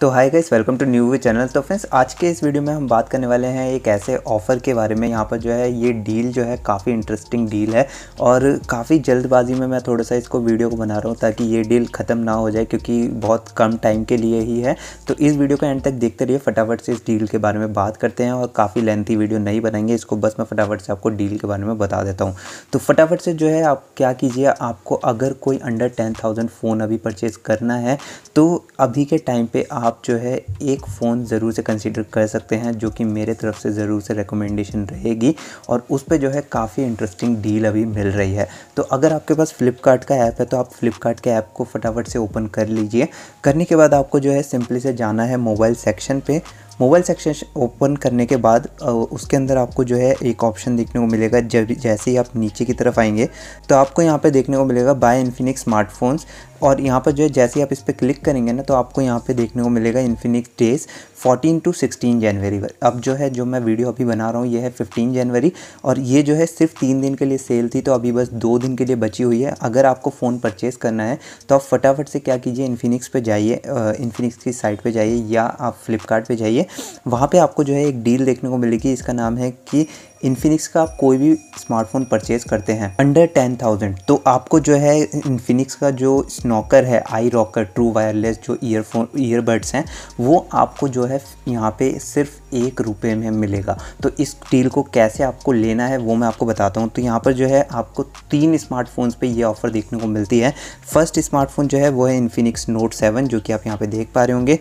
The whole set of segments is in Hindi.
तो hi guys welcome to new V channel तो फ्रेंड्स आज के इस वीडियो में हम बात करने वाले हैं एक ऐसे ऑफ़र के बारे में यहाँ पर जो है ये डील जो है काफ़ी इंटरेस्टिंग डील है और काफ़ी जल्दबाजी में मैं थोड़ा सा इसको वीडियो को बना रहा हूँ ताकि ये डील ख़त्म ना हो जाए क्योंकि बहुत कम टाइम के लिए ही है तो इस वीडियो को एंड तक देखते रहिए फटाफट से इस डील के बारे में बात करते हैं और काफ़ी लेंथी वीडियो नहीं बनाएंगे इसको बस मैं फटाफट से आपको डील के बारे में बता देता हूँ तो फटाफट से जो है आप क्या कीजिए आपको अगर कोई अंडर टेन फ़ोन अभी परचेज़ करना है तो अभी के टाइम पर आप आप जो है एक फ़ोन ज़रूर से कंसिडर कर सकते हैं जो कि मेरे तरफ से ज़रूर से रिकमेंडेशन रहेगी और उस पर जो है काफ़ी इंटरेस्टिंग डील अभी मिल रही है तो अगर आपके पास फ्लिपकार्ट का ऐप है तो आप फ्लिपकार्ट के ऐप को फटाफट से ओपन कर लीजिए करने के बाद आपको जो है सिंपली से जाना है मोबाइल सेक्शन पर मोबाइल सेक्शन ओपन करने के बाद उसके अंदर आपको जो है एक ऑप्शन देखने को मिलेगा जब जैसे ही आप नीचे की तरफ आएंगे तो आपको यहाँ पे देखने को मिलेगा बाय इन्फिनिक्स स्मार्टफोन्स और यहाँ पर जो है जैसे आप इस पर क्लिक करेंगे ना तो आपको यहाँ पे देखने को मिलेगा इन्फिनिक्स डेज 14 टू 16 जनवरी अब जो है जो मैं वीडियो अभी बना रहा हूँ ये है 15 जनवरी और ये जो है सिर्फ तीन दिन के लिए सेल थी तो अभी बस दो दिन के लिए बची हुई है अगर आपको फ़ोन परचेज़ करना है तो आप फटाफट से क्या कीजिए इन्फिनिक्स पर जाइए इन्फिनिक्स की साइट पर जाइए या आप फ्लिपकार्ट जाइए वहाँ पर आपको जो है एक डील देखने को मिलेगी इसका नाम है कि इन्फिनिक्स का आप कोई भी स्मार्टफोन परचेज करते हैं अंडर टेन थाउजेंड तो आपको जो है इन्फिनिक्स का जो स्नोकर है आई रॉकर ट्रू वायरलेस जो ईयरफोन ईयरबड्स हैं वो आपको जो है यहाँ पे सिर्फ एक रुपये में मिलेगा तो इस डील को कैसे आपको लेना है वो मैं आपको बताता हूँ तो यहाँ पर जो है आपको तीन स्मार्टफोन्स पर ये ऑफ़र देखने को मिलती है फर्स्ट स्मार्टफोन जो है वो है इन्फिनिक्स नोट सेवन जो कि आप यहाँ पर देख पा रहे होंगे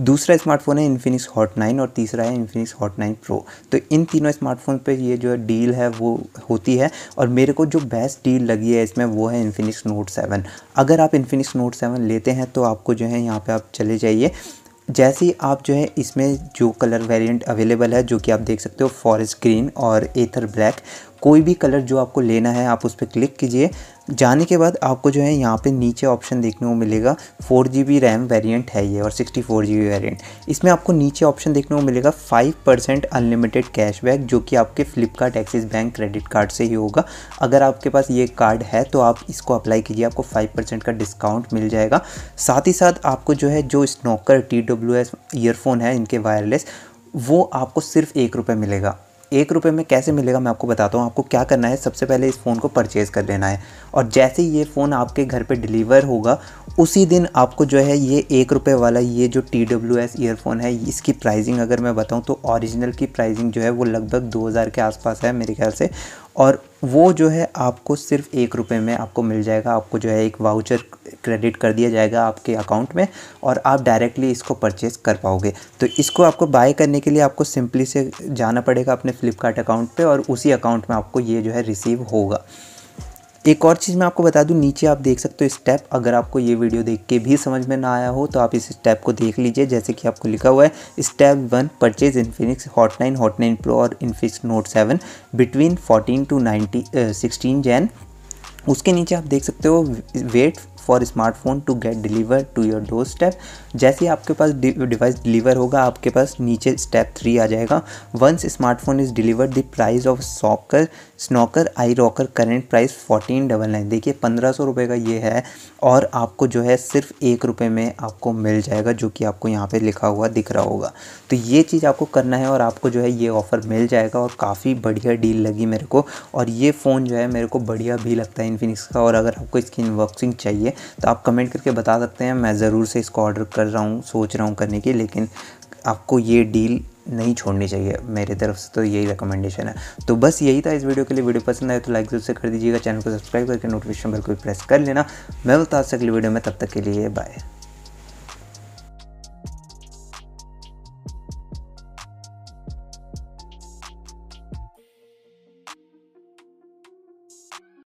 दूसरा स्मार्टफोन है इन्फिनिक्स हॉट नाइन और तीसरा है इन्फिनिक्स हॉट नाइन प्रो तो इन तीनों स्मार्टफोन पे ये जो है डील है वो होती है और मेरे को जो बेस्ट डील लगी है इसमें वो है इन्फिनिक्स नोट सेवन अगर आप इन्फिनिक्स नोट सेवन लेते हैं तो आपको जो है यहाँ पर आप चले जाइए जैसे ही आप जो है इसमें जो कलर वेरिएंट अवेलेबल है जो कि आप देख सकते हो फॉरेस्ट ग्रीन और एथर ब्लैक कोई भी कलर जो आपको लेना है आप उस पर क्लिक कीजिए जाने के बाद आपको जो है यहाँ पे नीचे ऑप्शन देखने को मिलेगा four G B RAM variant है ये और sixty four G B variant इसमें आपको नीचे ऑप्शन देखने को मिलेगा फाइव परसेंट अनलिमिटेड कैशबैक जो कि आपके Flipkart Axis bank credit card से ही होगा अगर आपके पास ये कार्ड है तो आप इसको अप्लाई कीजिए आपको फाइव परसेंट का डिस्काउंट मिल जाएगा साथ ही साथ आपको जो है जो Snokor T W S earphone है इनके वायरलेस वो आपको सिर्फ एक रुपये मिलेगा एक रुपये में कैसे मिलेगा मैं आपको बताता हूँ आपको क्या करना है सबसे पहले इस फ़ोन को परचेज़ कर लेना है और जैसे ही ये फ़ोन आपके घर पे डिलीवर होगा उसी दिन आपको जो है ये एक रुपये वाला ये जो टी डब्ल्यू एस ईयरफोन है इसकी प्राइसिंग अगर मैं बताऊँ तो ओरिजिनल की प्राइसिंग जो है वो लगभग दो हज़ार के आसपास है मेरे ख्याल से और वो जो है आपको सिर्फ एक रुपये में आपको मिल जाएगा आपको जो है एक वाउचर क्रेडिट कर दिया जाएगा आपके अकाउंट में और आप डायरेक्टली इसको परचेज़ कर पाओगे तो इसको आपको बाय करने के लिए आपको सिंपली से जाना पड़ेगा अपने फ्लिपकार्ट अकाउंट पर और उसी अकाउंट में आपको ये जो है रिसीव होगा एक और चीज़ मैं आपको बता दूं नीचे आप देख सकते हो स्टेप अगर आपको ये वीडियो देख के भी समझ में ना आया हो तो आप इस स्टेप को देख लीजिए जैसे कि आपको लिखा हुआ है step one purchase Infinix hot nine hot nine pro और Infinix note seven between fourteen to ninety sixteen जैन उसके नीचे आप देख सकते हो wait for smartphone to get deliver to your door step जैसे आपके पास डिवाइस डिलीवर होगा आपके पास नीचे स्टेप थ्री आ जाएगा once smartphone is deliver the price of soccer Snokor I rocker current price fourteen double nine देखिए पंद्रह सौ रुपये का ये है और आपको जो है सिर्फ एक रुपये में आपको मिल जाएगा जो कि आपको यहाँ पे लिखा हुआ दिख रहा होगा तो ये चीज़ आपको करना है और आपको जो है ये ऑफ़र मिल जाएगा और काफ़ी बढ़िया डील लगी मेरे को और ये फ़ोन जो है मेरे को बढ़िया भी लगता है इन्फिनिक्स का और अगर आपको इसकी इनबॉक्सिंग चाहिए तो आप कमेंट करके बता सकते हैं मैं ज़रूर से इसको ऑर्डर कर रहा हूँ सोच रहा हूँ करने की लेकिन आपको ये डील नहीं छोड़नी चाहिए मेरे तरफ से तो यही रिकमेंडेशन है तो बस यही था इस वीडियो के लिए वीडियो पसंद आए तो लाइक जरूर से कर दीजिएगा चैनल को सब्सक्राइब करके नोटिफिकेशन बेल को प्रेस कर लेना मैं बता सकती वीडियो में तब तक के लिए बाय